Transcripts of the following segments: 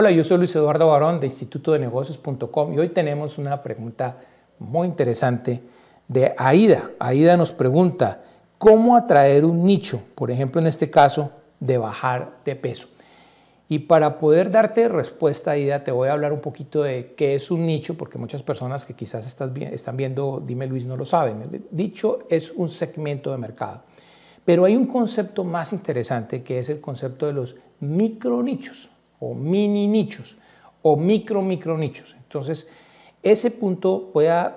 Hola, yo soy Luis Eduardo Barón de Instituto y hoy tenemos una pregunta muy interesante de Aida. Aida nos pregunta, ¿cómo atraer un nicho? Por ejemplo, en este caso, de bajar de peso. Y para poder darte respuesta, Aida, te voy a hablar un poquito de qué es un nicho, porque muchas personas que quizás están viendo, dime Luis, no lo saben. dicho es un segmento de mercado. Pero hay un concepto más interesante que es el concepto de los micronichos o mini nichos o micro micro nichos. Entonces, ese punto voy a,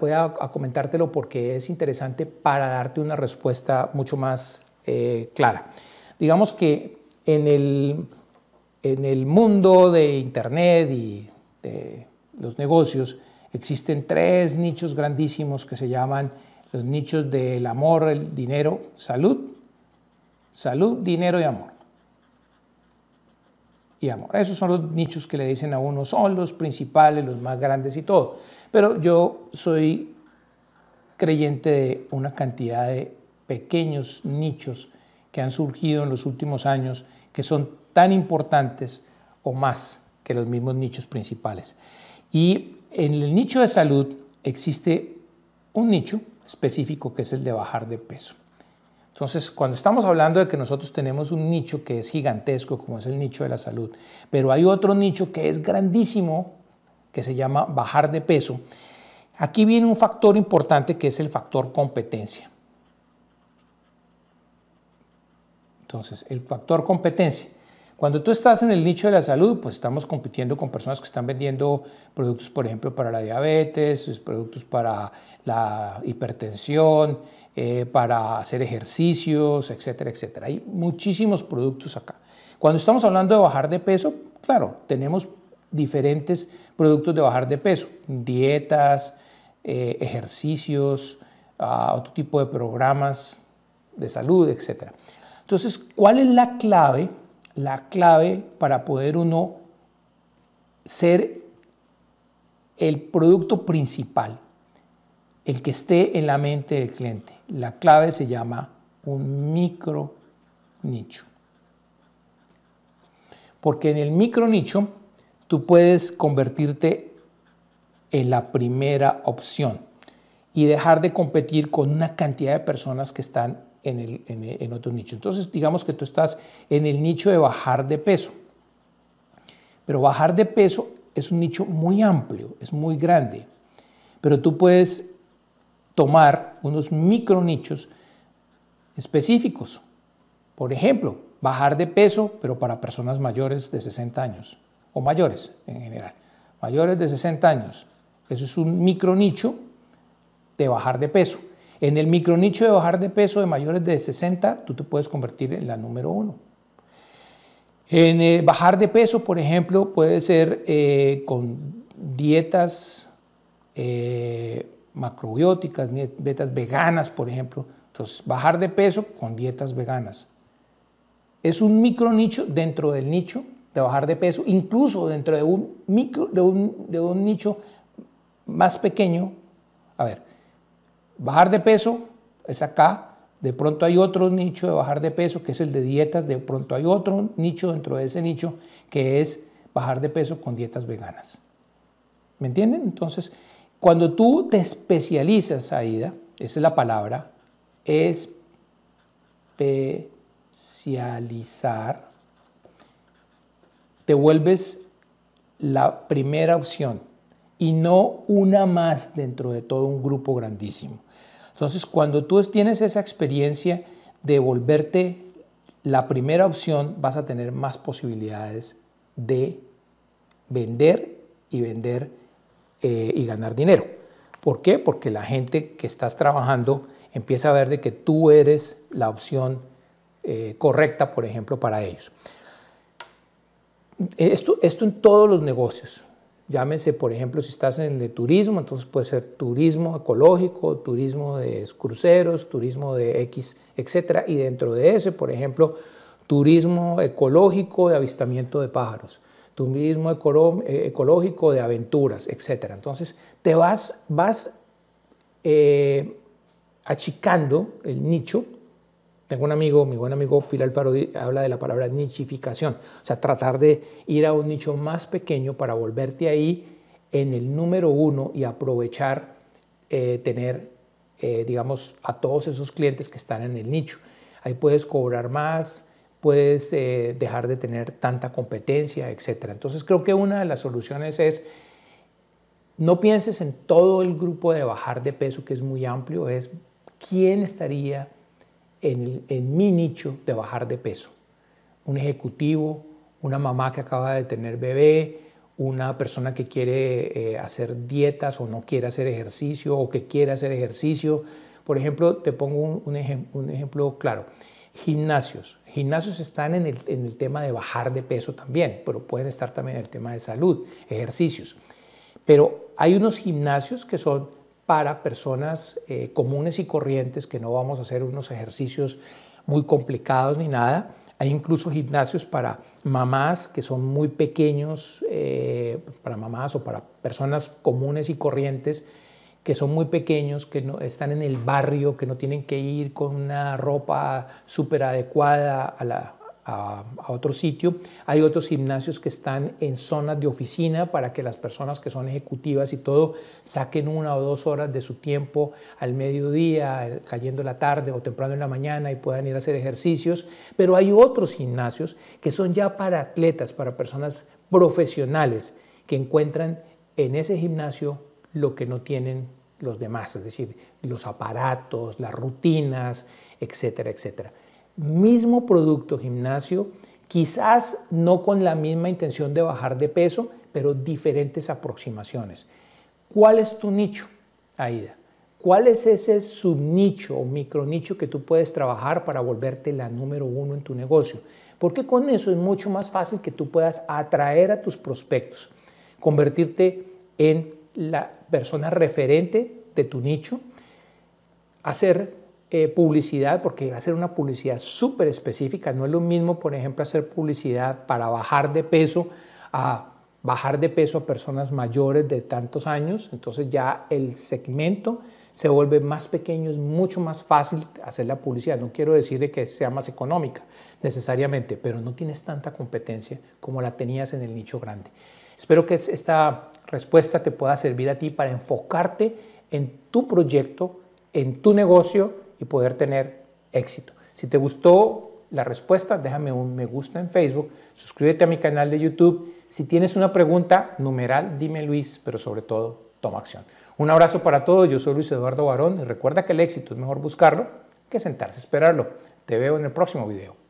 comentártelo porque es interesante para darte una respuesta mucho más eh, clara. Digamos que en el, en el mundo de Internet y de los negocios existen tres nichos grandísimos que se llaman los nichos del amor, el dinero, salud, salud, dinero y amor y amor. Esos son los nichos que le dicen a uno, son los principales, los más grandes y todo. Pero yo soy creyente de una cantidad de pequeños nichos que han surgido en los últimos años que son tan importantes o más que los mismos nichos principales. Y en el nicho de salud existe un nicho específico que es el de bajar de peso. Entonces, cuando estamos hablando de que nosotros tenemos un nicho que es gigantesco, como es el nicho de la salud, pero hay otro nicho que es grandísimo, que se llama bajar de peso, aquí viene un factor importante que es el factor competencia. Entonces, el factor competencia. Cuando tú estás en el nicho de la salud, pues estamos compitiendo con personas que están vendiendo productos, por ejemplo, para la diabetes, productos para la hipertensión, eh, para hacer ejercicios, etcétera, etcétera. Hay muchísimos productos acá. Cuando estamos hablando de bajar de peso, claro, tenemos diferentes productos de bajar de peso, dietas, eh, ejercicios, ah, otro tipo de programas de salud, etcétera. Entonces, ¿cuál es la clave? la clave para poder uno ser el producto principal, el que esté en la mente del cliente. La clave se llama un micro nicho. Porque en el micro nicho tú puedes convertirte en la primera opción y dejar de competir con una cantidad de personas que están en, otro nicho. Entonces, digamos que tú estás en el nicho de bajar de peso. Pero bajar de peso es un nicho muy amplio, es muy grande. Pero tú puedes tomar unos micro nichos específicos. Por ejemplo, bajar de peso, pero para personas mayores de 60 años, o mayores en general, mayores de 60 años. Eso es un micro nicho de bajar de peso. En el micronicho de bajar de peso de mayores de 60, tú te puedes convertir en la número uno. En el eh, bajar de peso, por ejemplo, puede ser eh, con dietas eh, macrobióticas, dietas veganas, por ejemplo. Entonces, bajar de peso con dietas veganas. Es un micronicho dentro del nicho de bajar de peso, incluso dentro de un, micro, de un nicho más pequeño. A ver, bajar de peso es acá, de pronto hay otro nicho de bajar de peso que es el de dietas, de pronto hay otro nicho dentro de ese nicho que es bajar de peso con dietas veganas. ¿Me entienden? Entonces, cuando tú te especializas, Aida, esa es la palabra, especializar, te vuelves la primera opción y no una más dentro de todo un grupo grandísimo. Entonces, cuando tú tienes esa experiencia de volverte la primera opción, vas a tener más posibilidades de vender y vender eh, y ganar dinero. ¿Por qué? Porque la gente que estás trabajando empieza a ver de que tú eres la opción eh, correcta, por ejemplo, para ellos. Esto, esto en todos los negocios. Llámese, por ejemplo, si estás en de turismo, entonces puede ser turismo ecológico, turismo de cruceros, turismo de X, etcétera. Y dentro de ese, por ejemplo, turismo ecológico de avistamiento de pájaros, turismo eh, ecológico de aventuras, etcétera. Entonces te vas, vas eh, achicando el nicho tengo un amigo, mi buen amigo Pilar Parodi, habla de la palabra nichificación, o sea, tratar de ir a un nicho más pequeño para volverte ahí en el número uno y aprovechar eh, tener, eh, digamos, a todos esos clientes que están en el nicho. Ahí puedes cobrar más, puedes eh, dejar de tener tanta competencia, etc. Entonces creo que una de las soluciones es no pienses en todo el grupo de bajar de peso que es muy amplio, es quién estaría en, mi nicho de bajar de peso. Un ejecutivo, una mamá que acaba de tener bebé, una persona que quiere eh, hacer dietas o no quiere hacer ejercicio o que quiere hacer ejercicio. Por ejemplo, te pongo un, ejemplo claro. Gimnasios. Gimnasios están en el, en el, tema de bajar de peso también, pero pueden estar también en el tema de salud, ejercicios. Pero hay unos gimnasios que son para personas eh, comunes y corrientes, que no vamos a hacer unos ejercicios muy complicados ni nada. Hay incluso gimnasios para mamás que son muy pequeños, eh, para mamás o para personas comunes y corrientes, que son muy pequeños, que no, están en el barrio, que no tienen que ir con una ropa súper adecuada a la, a, otro sitio. Hay otros gimnasios que están en zonas de oficina para que las personas que son ejecutivas y todo saquen una o dos horas de su tiempo al mediodía, cayendo la tarde o temprano en la mañana y puedan ir a hacer ejercicios. Pero hay otros gimnasios que son ya para atletas, para personas profesionales que encuentran en ese gimnasio lo que no tienen los demás, es decir, los aparatos, las rutinas, etcétera, etcétera mismo producto gimnasio, quizás no con la misma intención de bajar de peso, pero diferentes aproximaciones. ¿Cuál es tu nicho, Aida? ¿Cuál es ese subnicho o micronicho que tú puedes trabajar para volverte la número uno en tu negocio? Porque con eso es mucho más fácil que tú puedas atraer a tus prospectos, convertirte en la persona referente de tu nicho, hacer eh, publicidad, porque va a ser una publicidad súper específica. No es lo mismo, por ejemplo, hacer publicidad para bajar de peso a bajar de peso a personas mayores de tantos años. Entonces ya el segmento se vuelve más pequeño, es mucho más fácil hacer la publicidad. No quiero decir que sea más económica necesariamente, pero no tienes tanta competencia como la tenías en el nicho grande. Espero que esta respuesta te pueda servir a ti para enfocarte en tu proyecto, en tu negocio y poder tener éxito. Si te gustó la respuesta, déjame un me gusta en Facebook, suscríbete a mi canal de YouTube. Si tienes una pregunta, numeral, dime Luis, pero sobre todo, toma acción. Un abrazo para todos, yo soy Luis Eduardo Barón y recuerda que el éxito es mejor buscarlo que sentarse a esperarlo. Te veo en el próximo video.